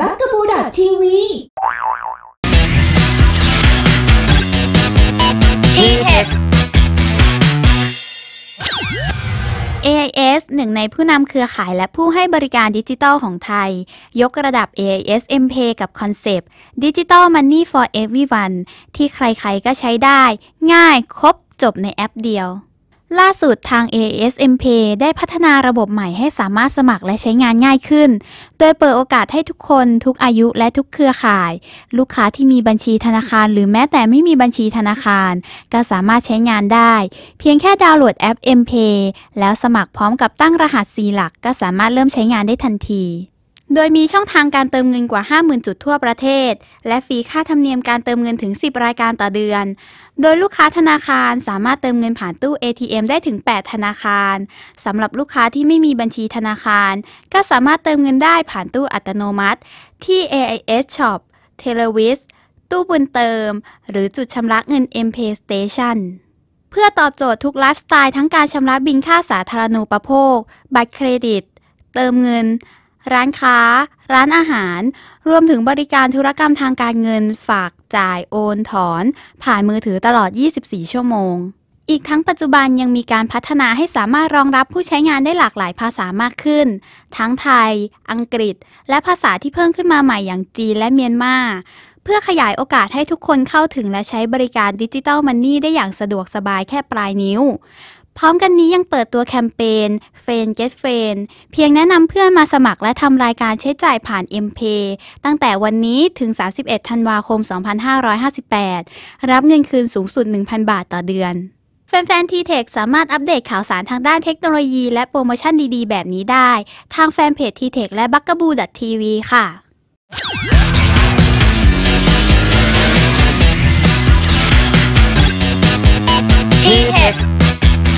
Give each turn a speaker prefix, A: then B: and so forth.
A: บักกะบูดทีวีเ AIS หนึ่งในผู้นำเครือข่ายและผู้ให้บริการดิจิทัลของไทย ยกระดับ AIS m p กับคอนเซปต์ดิจิตอลมันนี่ for Everyone ที่ใคร ๆก็ใช้ได้ ง่ายครบจบในแอปเดียวล่าสุดทาง ASMP ได้พัฒนาระบบใหม่ให้สามารถสมัครและใช้งานง่ายขึ้น โดยเปิดโอกาสให้ทุกคน ทุกอายุและทุกเครือข่าย ลูกค้าที่มีบัญชีธนาคาร หรือแม้แต่ไม่มีบัญชีธนาคาร ก็สามารถใช้งานได้ เพียงแค่ดาวน์โหลดแอป MPay แล้วสมัครพร้อมกับตั้งรหัส 4 หลักก็สามารถเริ่มใช้งานได้ทันทีโดยมีช่องทางการเติมเงินกว่า 50,000 จุดทั่วประเทศ และฟรีค่าธรรมเนียมการเติมเงินถึง 10 รายการต่อเดือน โดยลูกค้าธนาคารสามารถเติมเงินผ่านตู้ ATM ได้ถึง 8 ธนาคาร สำหรับลูกค้าที่ไม่มีบัญชีธนาคาร ก็สามารถเติมเงินได้ผ่านตู้อัตโนมัติ ที่ AIS Shop t e l e w i s ตู้บุญเติม หรือจุดชำระเงิน MPay Station เพื่อตอบโจทย์ทุกไลฟ์สไตล์ทั้งการชำระบินค่าสาธารณูปโภคบัตรเครดิต เติมเงินร้านค้า ร้านอาหาร รวมถึงบริการธุรกรรมทางการเงิน ฝาก จ่าย โอน ถอน ผ่านมือถือตลอด 24 ชั่วโมง อีกทั้งปัจจุบันยังมีการพัฒนาให้สามารถรองรับผู้ใช้งานได้หลากหลายภาษามากขึ้น ทั้งไทย อังกฤษ และภาษาที่เพิ่มขึ้นมาใหม่อย่างจีนและเมียนมา เพื่อขยายโอกาสให้ทุกคนเข้าถึงและใช้บริการดิจิตอลมันนี่ได้อย่างสะดวกสบายแค่ปลายนิ้วพร้อมกันนี้ยังเปิดตัวแคมเปญเฟนเจ็ตเฟนเพียงแนะนำเพื่อนมาสมัครและทำรายการใช้จ่ายผ่าน m p ตั้งแต่วันนี้ถึง 31ธันวาคม 2558 รับเงินคืนสูงสุด 1,000 บาทต่อเดือน แฟนๆทีเทคสามารถอัปเดตข่าวสารทางด้านเทคโนโลยี และโปรโมชั่นดีๆ แบบนี้ได้ ทางแฟนเพจทีเทคและบักบดัตทีวีค่ะ